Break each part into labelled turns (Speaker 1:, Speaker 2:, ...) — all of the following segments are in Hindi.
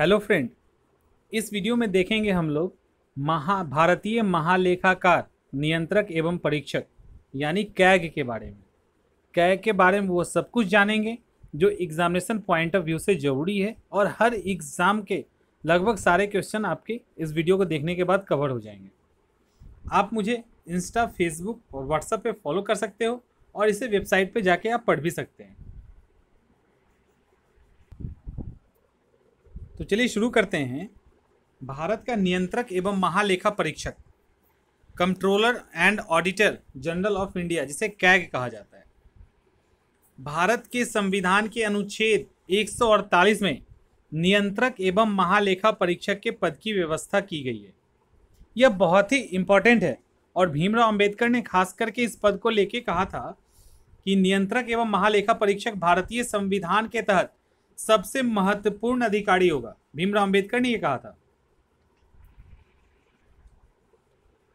Speaker 1: हेलो फ्रेंड इस वीडियो में देखेंगे हम लोग महा भारतीय महालेखाकार नियंत्रक एवं परीक्षक यानी कैग के बारे में कैग के बारे में वो सब कुछ जानेंगे जो एग्जामिनेशन पॉइंट ऑफ व्यू से ज़रूरी है और हर एग्ज़ाम के लगभग सारे क्वेश्चन आपके इस वीडियो को देखने के बाद कवर हो जाएंगे आप मुझे इंस्टा फेसबुक और व्हाट्सएप पर फॉलो कर सकते हो और इसे वेबसाइट पर जाके आप पढ़ भी सकते हैं तो चलिए शुरू करते हैं भारत का नियंत्रक एवं महालेखा परीक्षक controller and auditor general of India जिसे कैग कहा जाता है भारत के संविधान के अनुच्छेद 148 में नियंत्रक एवं महालेखा परीक्षक के पद की व्यवस्था की गई है यह बहुत ही इम्पॉर्टेंट है और भीमराव अंबेडकर ने खास करके इस पद को लेके कहा था कि नियंत्रक एवं महालेखा परीक्षक भारतीय संविधान के तहत सबसे महत्वपूर्ण अधिकारी होगा भीमराव अंबेडकर ने यह कहा था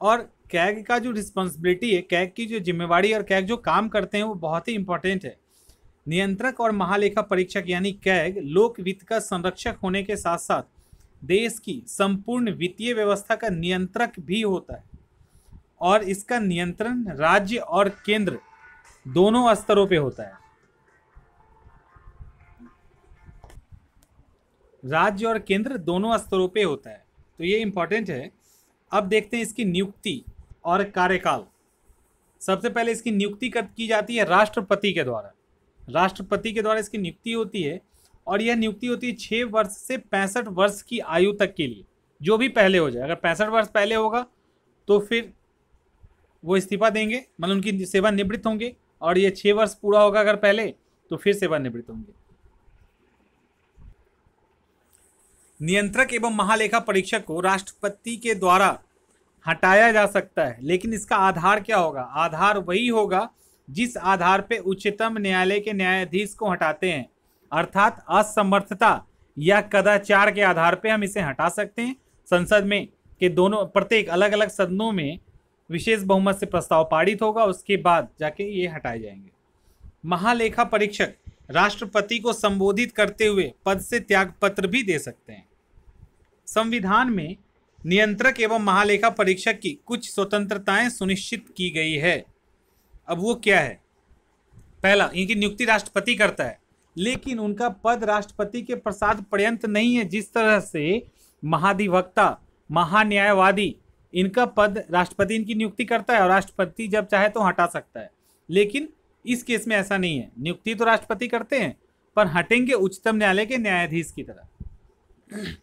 Speaker 1: और कैग का जो रिस्पॉन्सिबिलिटी है कैग की जो जिम्मेवारी और कैग जो काम करते हैं वो बहुत ही इंपॉर्टेंट है नियंत्रक और महालेखा परीक्षक यानी कैग लोक वित्त का संरक्षक होने के साथ साथ देश की संपूर्ण वित्तीय व्यवस्था का नियंत्रक भी होता है और इसका नियंत्रण राज्य और केंद्र दोनों स्तरों पे होता है राज्य और केंद्र दोनों स्तरों पे होता है तो ये इम्पॉर्टेंट है अब देखते हैं इसकी नियुक्ति और कार्यकाल सबसे पहले इसकी नियुक्ति की जाती है राष्ट्रपति के द्वारा राष्ट्रपति के द्वारा इसकी नियुक्ति होती है और यह नियुक्ति होती है छः वर्ष से पैंसठ वर्ष की आयु तक के लिए जो भी पहले हो जाए अगर पैंसठ वर्ष पहले होगा तो फिर वो इस्तीफा देंगे मतलब उनकी सेवानिवृत्त होंगे और ये छः वर्ष पूरा होगा अगर पहले तो फिर सेवानिवृत्त होंगे नियंत्रक एवं महालेखा परीक्षक को राष्ट्रपति के द्वारा हटाया जा सकता है लेकिन इसका आधार क्या होगा आधार वही होगा जिस आधार पर उच्चतम न्यायालय के न्यायाधीश को हटाते हैं अर्थात असमर्थता या कदाचार के आधार पर हम इसे हटा सकते हैं संसद में के दोनों प्रत्येक अलग अलग सदनों में विशेष बहुमत से प्रस्ताव पारित होगा उसके बाद जाके ये हटाए जाएंगे महालेखा परीक्षक राष्ट्रपति को संबोधित करते हुए पद से त्याग पत्र भी दे सकते हैं संविधान में नियंत्रक एवं महालेखा परीक्षक की कुछ स्वतंत्रताएं सुनिश्चित की गई है अब वो क्या है पहला इनकी नियुक्ति राष्ट्रपति करता है लेकिन उनका पद राष्ट्रपति के प्रसाद पर्यंत नहीं है जिस तरह से महाधिवक्ता महान्यायवादी इनका पद राष्ट्रपति इनकी नियुक्ति करता है और राष्ट्रपति जब चाहे तो हटा सकता है लेकिन इस केस में ऐसा नहीं है नियुक्ति तो राष्ट्रपति करते हैं पर हटेंगे उच्चतम न्यायालय के न्यायाधीश की तरह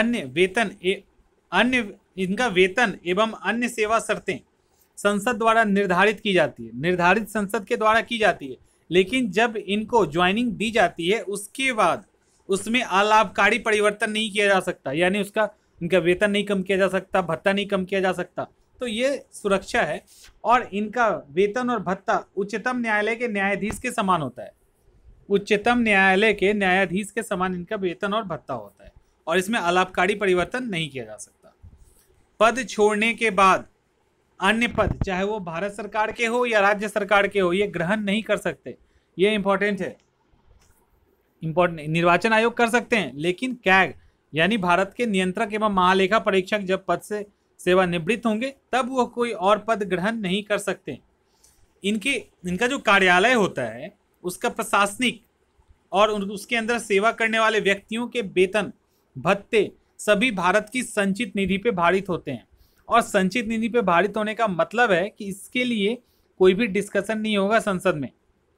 Speaker 1: अन्य वेतन ए, अन्य इनका वेतन एवं अन्य सेवा शर्तें संसद द्वारा निर्धारित की जाती है निर्धारित संसद के द्वारा की जाती है लेकिन जब इनको ज्वाइनिंग दी जाती है उसके बाद उसमें अलाभकारी परिवर्तन नहीं किया जा सकता यानी उसका इनका वेतन नहीं कम किया जा सकता भत्ता नहीं कम किया जा सकता तो ये सुरक्षा है और इनका वेतन और भत्ता उच्चतम न्यायालय के न्यायाधीश के समान होता है उच्चतम न्यायालय के न्यायाधीश के समान इनका वेतन और भत्ता होता है और इसमें अलाभकारी परिवर्तन नहीं किया जा सकता पद छोड़ने के बाद अन्य पद चाहे वो भारत सरकार के हो या राज्य सरकार के हो ये ग्रहण नहीं कर सकते ये इंपॉर्टेंट है इंपॉर्टेंट निर्वाचन आयोग कर सकते हैं लेकिन कैग यानी भारत के नियंत्रक एवं महालेखा परीक्षक जब पद से सेवानिवृत्त होंगे तब वह कोई और पद ग्रहण नहीं कर सकते इनके इनका जो कार्यालय होता है उसका प्रशासनिक और उसके अंदर सेवा करने वाले व्यक्तियों के वेतन भत्ते सभी भारत की संचित निधि पर भारित होते हैं और संचित निधि पर भारित होने का मतलब है कि इसके लिए कोई भी डिस्कशन नहीं होगा संसद में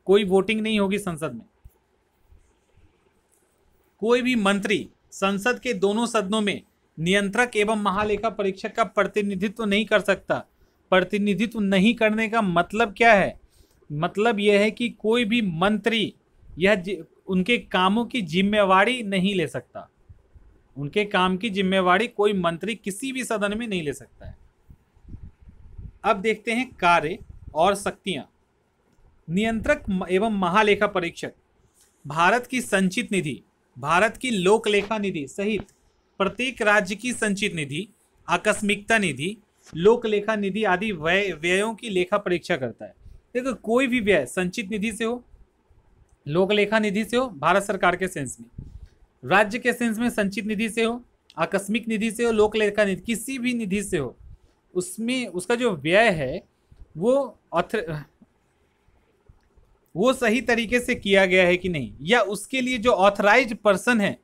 Speaker 1: कोई वोटिंग नहीं होगी संसद में कोई भी मंत्री संसद के दोनों सदनों में नियंत्रक एवं महालेखा परीक्षक का प्रतिनिधित्व नहीं कर सकता प्रतिनिधित्व नहीं करने का मतलब क्या है मतलब यह है कि कोई भी मंत्री यह उनके कामों की जिम्मेवारी नहीं ले सकता उनके काम की जिम्मेवारी कोई मंत्री किसी भी सदन में नहीं ले सकता है अब देखते हैं कार्य और शक्तियाँ नियंत्रक एवं महालेखा परीक्षक भारत की संचित निधि भारत की लोक लेखा निधि सहित प्रत्येक राज्य की संचित निधि आकस्मिकता निधि लोक लेखा निधि आदि व्यय व्ययों की लेखा परीक्षा करता है देखो कोई भी व्यय संचित निधि से हो लोक लेखा निधि से हो भारत सरकार के सेंस में राज्य के सेंस में संचित निधि से हो आकस्मिक निधि से हो लोक लेखा निधि किसी भी निधि से हो उसमें उसका जो व्यय है वो अथ वो सही तरीके से किया गया है कि नहीं या उसके लिए जो ऑथराइज पर्सन है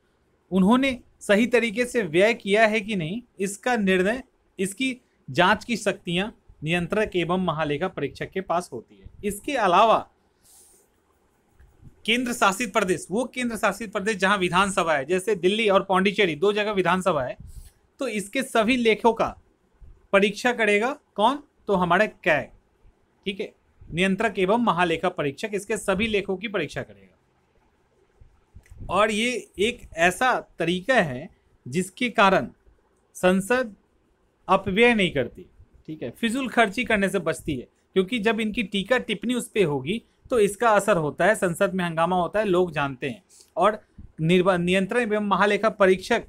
Speaker 1: उन्होंने सही तरीके से व्यय किया है कि नहीं इसका निर्णय इसकी जांच की शक्तियां नियंत्रक एवं महालेखा परीक्षक के पास होती है इसके अलावा केंद्र शासित प्रदेश वो केंद्र शासित प्रदेश जहां विधानसभा है जैसे दिल्ली और पौंडीचेरी दो जगह विधानसभा है तो इसके सभी लेखों का परीक्षा करेगा कौन तो हमारे कै ठीक है नियंत्रक एवं महालेखा परीक्षक इसके सभी लेखों की परीक्षा करेगा और ये एक ऐसा तरीका है जिसके कारण संसद अपव्यय नहीं करती ठीक है फिजूल खर्ची करने से बचती है क्योंकि जब इनकी टीका टिप्पणी उस पर होगी तो इसका असर होता है संसद में हंगामा होता है लोग जानते हैं और नियंत्रण एवं महालेखा परीक्षक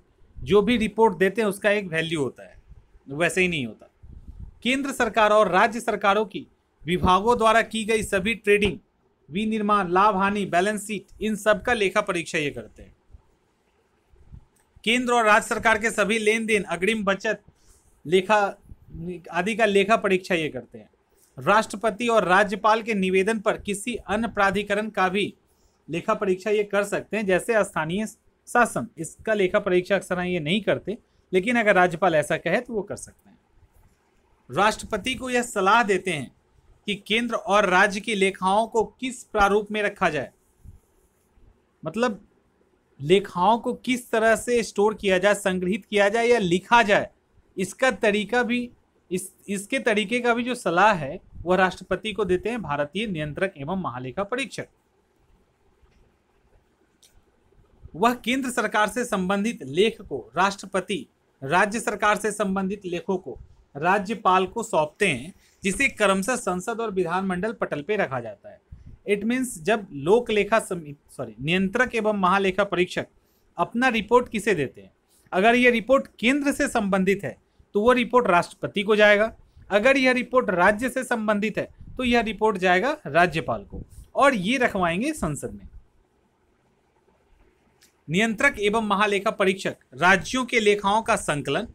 Speaker 1: जो भी रिपोर्ट देते हैं उसका एक वैल्यू होता है वैसे ही नहीं होता केंद्र सरकार और राज्य सरकारों की विभागों द्वारा की गई सभी ट्रेडिंग विनिर्माण लाभ हानि बैलेंस शीट इन सब का लेखा परीक्षा ये करते हैं केंद्र और राज्य सरकार के सभी लेन देन अग्रिम बचत लेखा आदि का लेखा परीक्षा ये करते हैं राष्ट्रपति और राज्यपाल के निवेदन पर किसी अन्य प्राधिकरण का भी लेखा परीक्षा ये कर सकते हैं जैसे स्थानीय शासन इसका लेखा परीक्षा अक्सर ये नहीं करते लेकिन अगर राज्यपाल ऐसा कहे तो वो कर सकते हैं राष्ट्रपति को यह सलाह देते हैं कि केंद्र और राज्य की लेखाओं को किस प्रारूप में रखा जाए मतलब लेखाओं को किस तरह से स्टोर किया जाए संग्रहित किया जाए या लिखा जाए इसका तरीका भी इस इसके तरीके का भी जो सलाह है वह राष्ट्रपति को देते हैं भारतीय नियंत्रक एवं महालेखा परीक्षक वह केंद्र सरकार से संबंधित लेख को राष्ट्रपति राज्य सरकार से संबंधित लेखों को राज्यपाल को सौंपते हैं जिसे क्रमशः संसद और विधानमंडल पटल पर रखा जाता है इट मीन्स जब लोक लेखा समिति सॉरी नियंत्रक एवं महालेखा परीक्षक अपना रिपोर्ट किसे देते हैं अगर यह रिपोर्ट केंद्र से संबंधित है तो वह रिपोर्ट राष्ट्रपति को जाएगा अगर यह रिपोर्ट राज्य से संबंधित है तो यह रिपोर्ट जाएगा राज्यपाल को और ये रखवाएंगे संसद में नियंत्रक एवं महालेखा परीक्षक राज्यों के लेखाओं का संकलन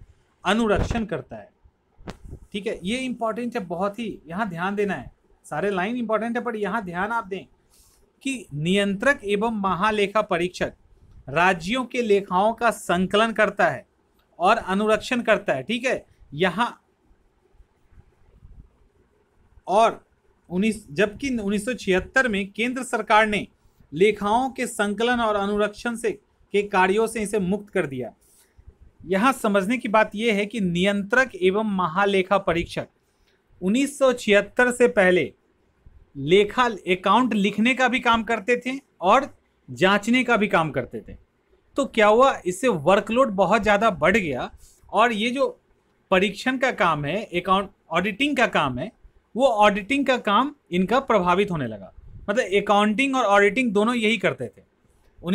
Speaker 1: अनुरक्षण करता है ठीक है ये इंपॉर्टेंट है बहुत ही यहाँ ध्यान देना है सारे लाइन इंपॉर्टेंट है पर यहाँ ध्यान आप दें कि नियंत्रक एवं महालेखा परीक्षक राज्यों के लेखाओं का संकलन करता है और अनुरक्षण करता है ठीक है यहाँ और उन्नीस जबकि 1976 में केंद्र सरकार ने लेखाओं के संकलन और अनुरक्षण से के कार्यों से इसे मुक्त कर दिया यहाँ समझने की बात यह है कि नियंत्रक एवं महालेखा परीक्षक 1976 से पहले लेखा अकाउंट लिखने का भी काम करते थे और जांचने का भी काम करते थे तो क्या हुआ इससे वर्कलोड बहुत ज़्यादा बढ़ गया और ये जो परीक्षण का काम है अकाउंट ऑडिटिंग का काम है वो ऑडिटिंग का काम इनका प्रभावित होने लगा मतलब अकाउंटिंग और ऑडिटिंग दोनों यही करते थे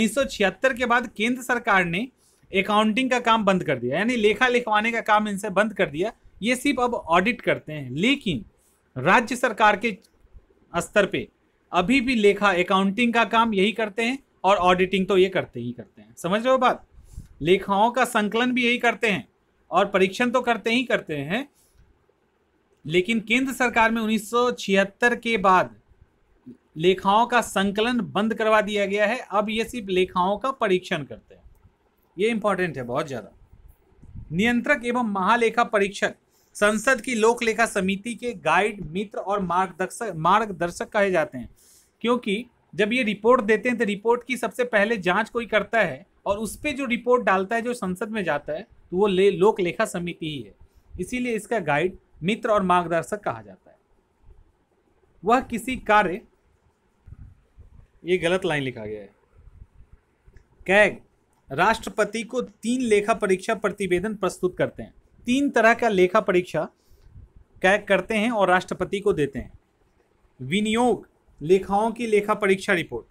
Speaker 1: 1976 के बाद केंद्र सरकार ने अकाउंटिंग का काम बंद कर दिया यानी लेखा लिखवाने का काम इनसे बंद कर दिया ये सिर्फ अब ऑडिट करते हैं लेकिन राज्य सरकार के स्तर पे अभी भी लेखा अकाउंटिंग का काम यही करते हैं और ऑडिटिंग तो ये करते ही करते हैं समझ रहे हो बात लेखाओं का संकलन भी यही करते हैं और परीक्षण तो करते ही करते हैं लेकिन केंद्र सरकार में 1976 के बाद लेखाओं का संकलन बंद करवा दिया गया है अब ये सिर्फ लेखाओं का परीक्षण करते हैं ये इंपॉर्टेंट है बहुत ज़्यादा नियंत्रक एवं महालेखा परीक्षक संसद की लोकलेखा समिति के गाइड मित्र और मार्गदर्शक मार्गदर्शक कहे जाते हैं क्योंकि जब ये रिपोर्ट देते हैं तो रिपोर्ट की सबसे पहले जांच कोई करता है और उस पर जो रिपोर्ट डालता है जो संसद में जाता है तो वो ले लोक लेखा समिति ही है इसीलिए इसका गाइड मित्र और मार्गदर्शक कहा जाता है वह किसी कार्य ये गलत लाइन लिखा गया है कैग राष्ट्रपति को तीन लेखा परीक्षा प्रतिवेदन प्रस्तुत करते हैं तीन तरह का लेखा परीक्षा क्या करते हैं और राष्ट्रपति को देते हैं विनियोग लेखाओं की लेखा परीक्षा रिपोर्ट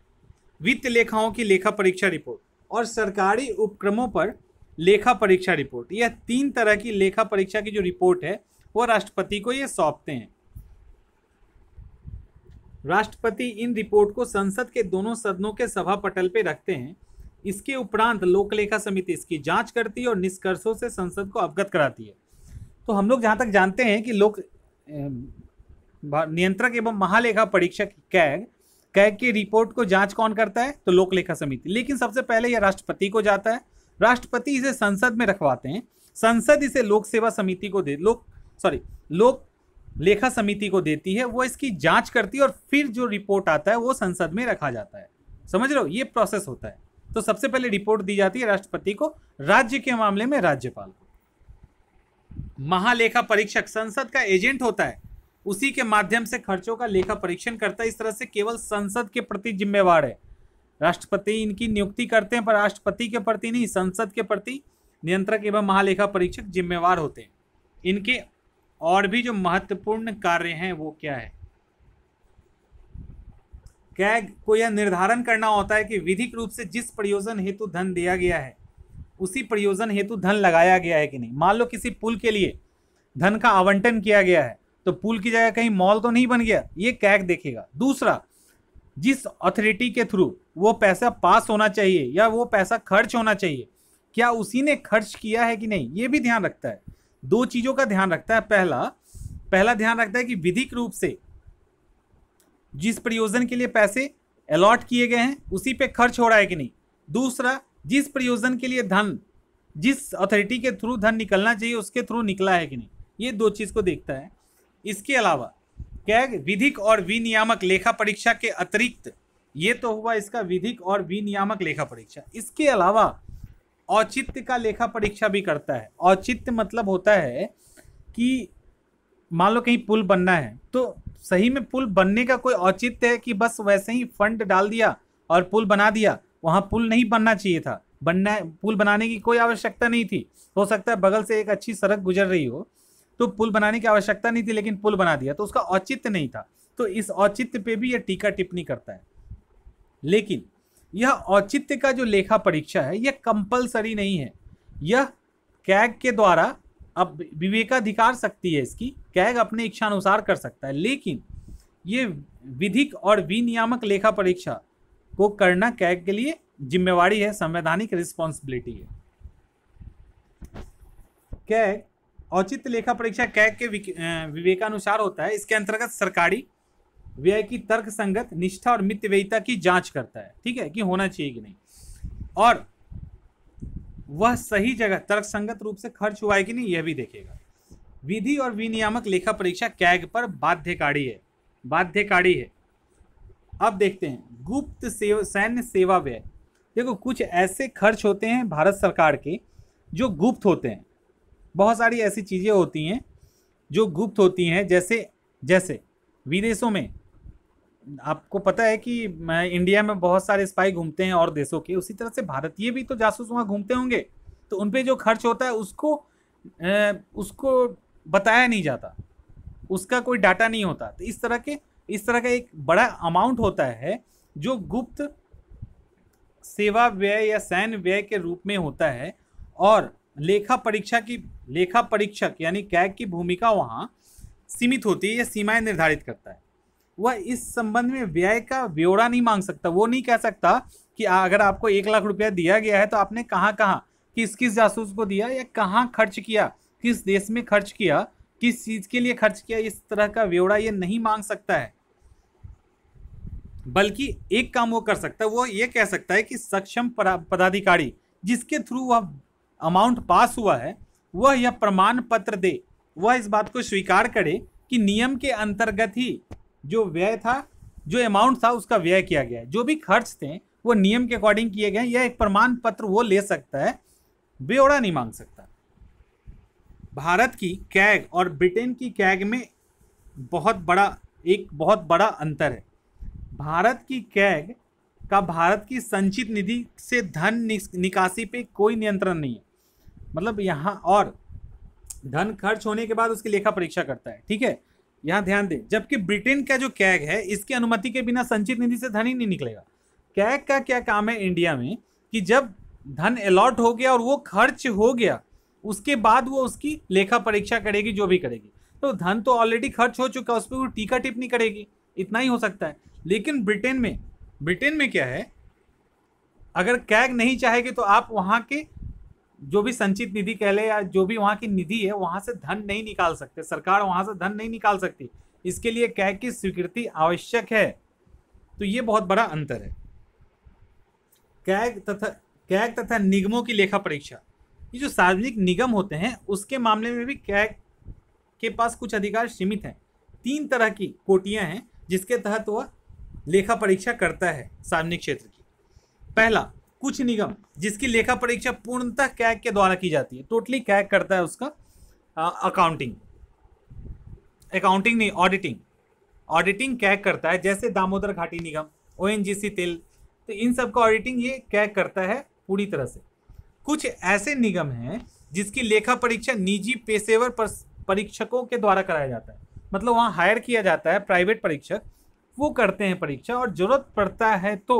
Speaker 1: वित्त लेखाओं की लेखा परीक्षा रिपोर्ट और सरकारी उपक्रमों पर लेखा परीक्षा रिपोर्ट यह तीन तरह की लेखा परीक्षा की जो रिपोर्ट है वह राष्ट्रपति को ये सौंपते हैं राष्ट्रपति इन रिपोर्ट को संसद के दोनों सदनों के सभा पटल पर रखते हैं इसके उपरांत लोकलेखा समिति इसकी जांच करती है और निष्कर्षों से संसद को अवगत कराती है तो हम लोग जहाँ तक जानते हैं कि लोक नियंत्रक एवं महालेखा परीक्षक कैग कैग की रिपोर्ट को जांच कौन करता है तो लोकलेखा समिति लेकिन सबसे पहले यह राष्ट्रपति को जाता है राष्ट्रपति इसे संसद में रखवाते हैं संसद इसे लोक सेवा समिति को दे लोक सॉरी लोक लेखा समिति को देती है वो इसकी जांच करती है और फिर जो रिपोर्ट आता है वो संसद में रखा जाता है समझ लो ये प्रोसेस होता है तो सबसे पहले रिपोर्ट दी जाती है राष्ट्रपति को राज्य के मामले में राज्यपाल को महालेखा परीक्षक संसद का एजेंट होता है उसी के माध्यम से खर्चों का लेखा परीक्षण करता है इस तरह से केवल संसद के प्रति जिम्मेवार है राष्ट्रपति इनकी नियुक्ति करते हैं पर राष्ट्रपति के प्रति नहीं संसद के प्रति नियंत्रक एवं महालेखा परीक्षक जिम्मेवार होते हैं इनके और भी जो महत्वपूर्ण कार्य हैं वो क्या है कैग को यह निर्धारण करना होता है कि विधिक रूप से जिस प्रयोजन हेतु धन दिया गया है उसी प्रयोजन हेतु धन लगाया गया है कि नहीं मान लो किसी पुल के लिए धन का आवंटन किया गया है तो पुल की जगह कहीं मॉल तो नहीं बन गया ये कैग देखेगा दूसरा जिस अथॉरिटी के थ्रू वो पैसा पास होना चाहिए या वो पैसा खर्च होना चाहिए क्या उसी ने खर्च किया है कि नहीं ये भी ध्यान रखता है दो चीज़ों का ध्यान रखता है पहला पहला ध्यान रखता है कि विधिक रूप से जिस प्रयोजन के लिए पैसे अलॉट किए गए हैं उसी पे खर्च हो रहा है कि नहीं दूसरा जिस प्रयोजन के लिए धन जिस अथॉरिटी के थ्रू धन निकलना चाहिए उसके थ्रू निकला है कि नहीं ये दो चीज़ को देखता है इसके अलावा क्या विधिक और विनियामक लेखा परीक्षा के अतिरिक्त ये तो हुआ इसका विधिक और विनियामक लेखा परीक्षा इसके अलावा औचित्य का लेखा परीक्षा भी करता है औचित्य मतलब होता है कि मान लो कहीं पुल बनना है तो सही में पुल बनने का कोई औचित्य है कि बस वैसे ही फंड डाल दिया और पुल बना दिया वहाँ पुल नहीं बनना चाहिए था बनना पुल बनाने की कोई आवश्यकता नहीं थी हो सकता है बगल से एक अच्छी सड़क गुजर रही हो तो पुल बनाने की आवश्यकता नहीं थी लेकिन पुल बना दिया तो उसका औचित्य नहीं था तो इस औचित्य पे भी यह टीका टिप्पणी करता है लेकिन यह औचित्य का जो लेखा परीक्षा है यह कंपलसरी नहीं है यह कैग के द्वारा अब विवेकाधिकार शक्ति है इसकी कैग अपने इच्छानुसार कर सकता है लेकिन ये विधिक और विनियामक लेखा परीक्षा को करना कैग के लिए जिम्मेवारी है संवैधानिक रिस्पॉन्सिबिलिटी है कैग औचित्य लेखा परीक्षा कैग के विवेकानुसार होता है इसके अंतर्गत सरकारी व्यय की तर्क संगत निष्ठा और मितव्ययिता की जांच करता है ठीक है कि होना चाहिए कि नहीं और वह सही जगह तर्कसंगत रूप से खर्च हुआ है कि नहीं यह भी देखेगा विधि और विनियामक लेखा परीक्षा कैग पर बाध्यकारी है बाध्यकारी है अब देखते हैं गुप्त सेव सैन्य सेवा व्यय देखो कुछ ऐसे खर्च होते हैं भारत सरकार के जो गुप्त होते हैं बहुत सारी ऐसी चीज़ें होती हैं जो गुप्त होती हैं जैसे जैसे विदेशों में आपको पता है कि इंडिया में बहुत सारे स्पाई घूमते हैं और देशों के उसी तरह से भारतीय भी तो जासूस वहाँ घूमते होंगे तो उन पर जो खर्च होता है उसको उसको बताया नहीं जाता उसका कोई डाटा नहीं होता तो इस तरह के इस तरह का एक बड़ा अमाउंट होता है जो गुप्त सेवा व्यय या सैन्य व्यय के रूप में होता है और लेखा परीक्षा की लेखा परीक्षक यानी कैग की भूमिका वहाँ सीमित होती है या सीमाएं निर्धारित करता है वह इस संबंध में व्यय का ब्यौरा नहीं मांग सकता वो नहीं कह सकता कि अगर आपको एक लाख रुपया दिया गया है तो आपने कहाँ कहाँ किस किस जासूस को दिया या कहाँ खर्च किया किस देश में खर्च किया किस चीज़ के लिए खर्च किया इस तरह का ब्यौरा ये नहीं मांग सकता है बल्कि एक काम वो कर सकता है वो ये कह सकता है कि सक्षम पदाधिकारी जिसके थ्रू वह अमाउंट पास हुआ है वह यह प्रमाण पत्र दे वह इस बात को स्वीकार करे कि नियम के अंतर्गत ही जो व्यय था जो अमाउंट था उसका व्यय किया गया है जो भी खर्च थे वो नियम के अकॉर्डिंग किए गए यह एक प्रमाण पत्र वो ले सकता है ब्यौरा नहीं मांग सकता भारत की कैग और ब्रिटेन की कैग में बहुत बड़ा एक बहुत बड़ा अंतर है भारत की कैग का भारत की संचित निधि से धन निकासी पे कोई नियंत्रण नहीं है मतलब यहाँ और धन खर्च होने के बाद उसकी लेखा परीक्षा करता है ठीक है यहाँ ध्यान दें जबकि ब्रिटेन का जो कैग है इसकी अनुमति के बिना संचित निधि से धन ही नहीं निकलेगा कैग का क्या काम है इंडिया में कि जब धन अलॉट हो गया और वो खर्च हो गया उसके बाद वो उसकी लेखा परीक्षा करेगी जो भी करेगी तो धन तो ऑलरेडी खर्च हो चुका है उस पर वो टीका टिप नहीं करेगी इतना ही हो सकता है लेकिन ब्रिटेन में ब्रिटेन में क्या है अगर कैग नहीं चाहेगी तो आप वहाँ के जो भी संचित निधि कह ले या जो भी वहाँ की निधि है वहाँ से धन नहीं निकाल सकते सरकार वहाँ से धन नहीं निकाल सकती इसके लिए कह की स्वीकृति आवश्यक है तो ये बहुत बड़ा अंतर है कैग तथा कैग तथा निगमों की लेखा परीक्षा ये जो सार्वजनिक निगम होते हैं उसके मामले में भी कैग के पास कुछ अधिकार सीमित हैं तीन तरह की कोटियां हैं जिसके तहत वह लेखा परीक्षा करता है सार्वजनिक क्षेत्र की पहला कुछ निगम जिसकी लेखा परीक्षा पूर्णतः कैग के द्वारा की जाती है टोटली कैग करता है उसका अकाउंटिंग अकाउंटिंग नहीं ऑडिटिंग ऑडिटिंग कैग करता है जैसे दामोदर घाटी निगम ओ तेल तो इन सब का ऑडिटिंग ये कैग करता है पूरी तरह से कुछ ऐसे निगम हैं जिसकी लेखा परीक्षा निजी पेशेवर परीक्षकों के द्वारा कराया जाता है मतलब वहाँ हायर किया जाता है प्राइवेट परीक्षक वो करते हैं परीक्षा और ज़रूरत पड़ता है तो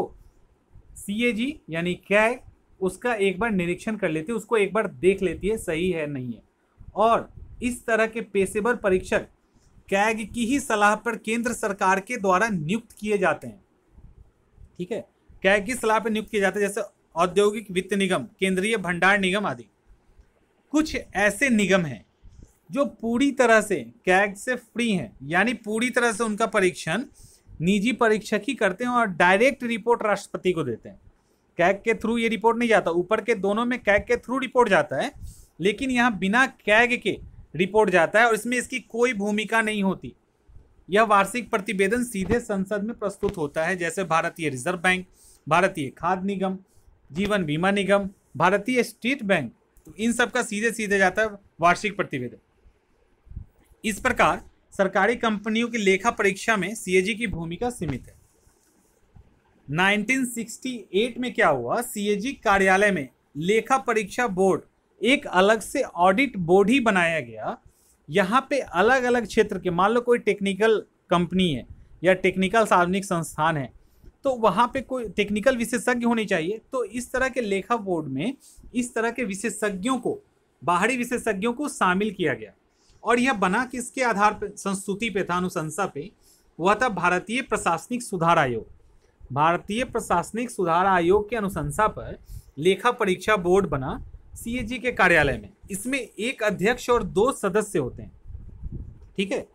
Speaker 1: सी यानी कैग उसका एक बार निरीक्षण कर लेती है उसको एक बार देख लेती है सही है नहीं है और इस तरह के पेशेवर परीक्षक कैग की ही सलाह पर केंद्र सरकार के द्वारा नियुक्त किए जाते हैं ठीक है कैग की सलाह पर नियुक्त किए जाते हैं जैसे औद्योगिक वित्त निगम केंद्रीय भंडार निगम आदि कुछ ऐसे निगम हैं जो पूरी तरह से कैग से फ्री हैं यानी पूरी तरह से उनका परीक्षण निजी परीक्षक ही करते हैं और डायरेक्ट रिपोर्ट राष्ट्रपति को देते हैं कैग के थ्रू ये रिपोर्ट नहीं जाता ऊपर के दोनों में कैग के थ्रू रिपोर्ट जाता है लेकिन यहाँ बिना कैग के रिपोर्ट जाता है और इसमें इसकी कोई भूमिका नहीं होती यह वार्षिक प्रतिवेदन सीधे संसद में प्रस्तुत होता है जैसे भारतीय रिजर्व बैंक भारतीय खाद्य निगम जीवन बीमा निगम भारतीय स्टेट बैंक तो इन सब का सीधे सीधे जाता है वार्षिक प्रतिवेदन इस प्रकार सरकारी कंपनियों की लेखा परीक्षा में सीएजी की भूमिका सीमित है 1968 में क्या हुआ सीएजी कार्यालय में लेखा परीक्षा बोर्ड एक अलग से ऑडिट बोर्ड ही बनाया गया यहाँ पे अलग अलग क्षेत्र के मान लो कोई टेक्निकल कंपनी है या टेक्निकल सार्वजनिक संस्थान है तो वहाँ पे कोई टेक्निकल विशेषज्ञ होने चाहिए तो इस तरह के लेखा बोर्ड में इस तरह के विशेषज्ञों को बाहरी विशेषज्ञों को शामिल किया गया और यह बना किसके आधार पर संस्तुति पे था अनुशंसा पे वह था भारतीय प्रशासनिक सुधार आयोग भारतीय प्रशासनिक सुधार आयोग के अनुशंसा पर लेखा परीक्षा बोर्ड बना सीएजी के कार्यालय में इसमें एक अध्यक्ष और दो सदस्य होते हैं ठीक है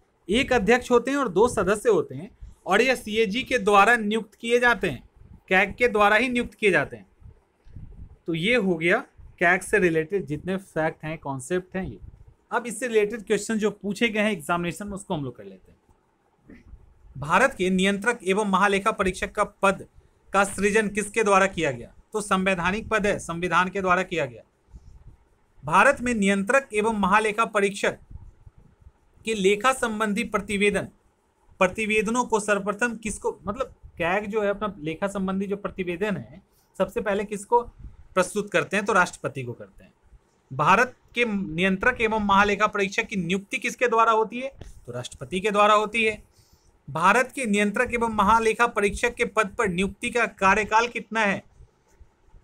Speaker 1: एक अध्यक्ष होते हैं और दो सदस्य होते हैं और यह सीएजी के द्वारा नियुक्त किए जाते हैं कैग के द्वारा ही नियुक्त किए जाते हैं तो ये हो गया कैग से रिलेटेड जितने फैक्ट हैं कॉन्सेप्ट हैं ये अब इससे रिलेटेड क्वेश्चन जो पूछे गए हैं एग्जामिनेशन में उसको हम लोग कर लेते हैं भारत के नियंत्रक एवं महालेखा परीक्षक का पद का सृजन किसके द्वारा किया गया तो संवैधानिक पद है संविधान के द्वारा किया गया भारत में नियंत्रक एवं महालेखा परीक्षक के लेखा संबंधी प्रतिवेदन प्रतिवेदनों को सर्वप्रथम किसको मतलब कैग जो है अपना लेखा संबंधी जो प्रतिवेदन है सबसे पहले किसको प्रस्तुत करते हैं तो राष्ट्रपति को करते हैं भारत के नियंत्रक एवं महालेखा परीक्षक की नियुक्ति किसके द्वारा होती है तो राष्ट्रपति के द्वारा होती है भारत के नियंत्रक एवं महालेखा परीक्षक के पद पर नियुक्ति का कार्यकाल कितना है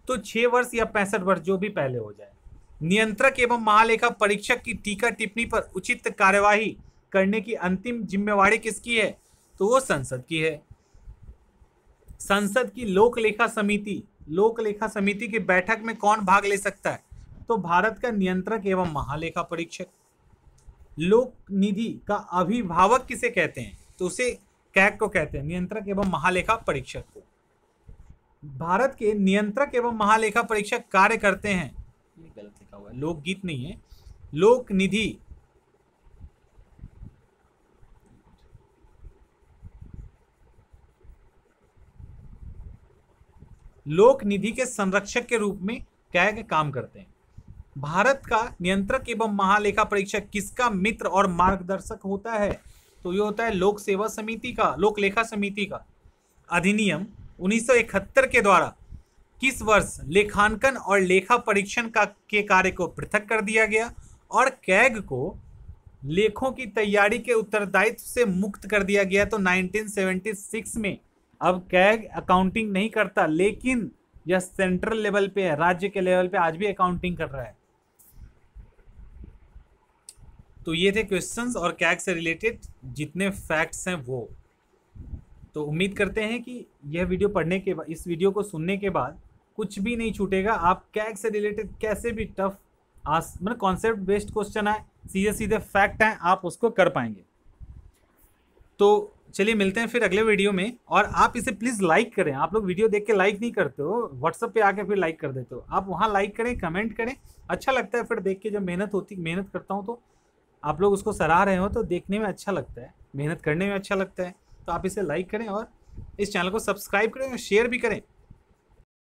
Speaker 1: तो छः वर्ष या पैंसठ वर्ष जो भी पहले हो जाए नियंत्रक एवं महालेखा परीक्षक की टीका टिप्पणी पर उचित कार्यवाही करने की अंतिम जिम्मेवारी किसकी है तो वो संसद की है संसद की लोकलेखा समिति लोकलेखा समिति की बैठक में कौन भाग ले सकता है तो भारत का नियंत्रक एवं महालेखा परीक्षक लोक निधि का अभिभावक किसे कहते हैं तो उसे कैक को कहते हैं नियंत्रक एवं महालेखा परीक्षक को भारत के नियंत्रक एवं महालेखा परीक्षक कार्य करते हैं ये गलत लिखा हुआ है लोकगीत नहीं है लोक निधि लोक निधि के संरक्षक के रूप में कैग काम करते हैं भारत का नियंत्रक एवं महालेखा परीक्षक किसका मित्र और मार्गदर्शक होता है तो ये होता है लोक सेवा समिति का लोक लेखा समिति का अधिनियम 1971 के द्वारा किस वर्ष लेखांकन और लेखा परीक्षण का के कार्य को पृथक कर दिया गया और कैग को लेखों की तैयारी के उत्तरदायित्व से मुक्त कर दिया गया तो 1976 में अब कैग अकाउंटिंग नहीं करता लेकिन यह सेंट्रल लेवल पे है राज्य के लेवल पे आज भी अकाउंटिंग कर रहा है तो ये थे क्वेश्चंस और कैग से रिलेटेड जितने फैक्ट्स हैं वो तो उम्मीद करते हैं कि यह वीडियो पढ़ने के बाद इस वीडियो को सुनने के बाद कुछ भी नहीं छूटेगा आप कैग से रिलेटेड कैसे भी टफ आस मतलब कॉन्सेप्ट बेस्ड क्वेश्चन आए सीधे सीधे फैक्ट हैं आप उसको कर पाएंगे तो चलिए मिलते हैं फिर अगले वीडियो में और आप इसे प्लीज़ लाइक करें आप लोग वीडियो देख के लाइक नहीं करते हो व्हाट्सअप पे आके फिर लाइक कर देते हो आप वहाँ लाइक करें कमेंट करें अच्छा लगता है फिर देख के जब मेहनत होती मेहनत करता हूँ तो आप लोग उसको सराह रहे हो तो देखने में अच्छा लगता है मेहनत करने में अच्छा लगता है तो आप इसे लाइक करें और इस चैनल को सब्सक्राइब करें और शेयर भी करें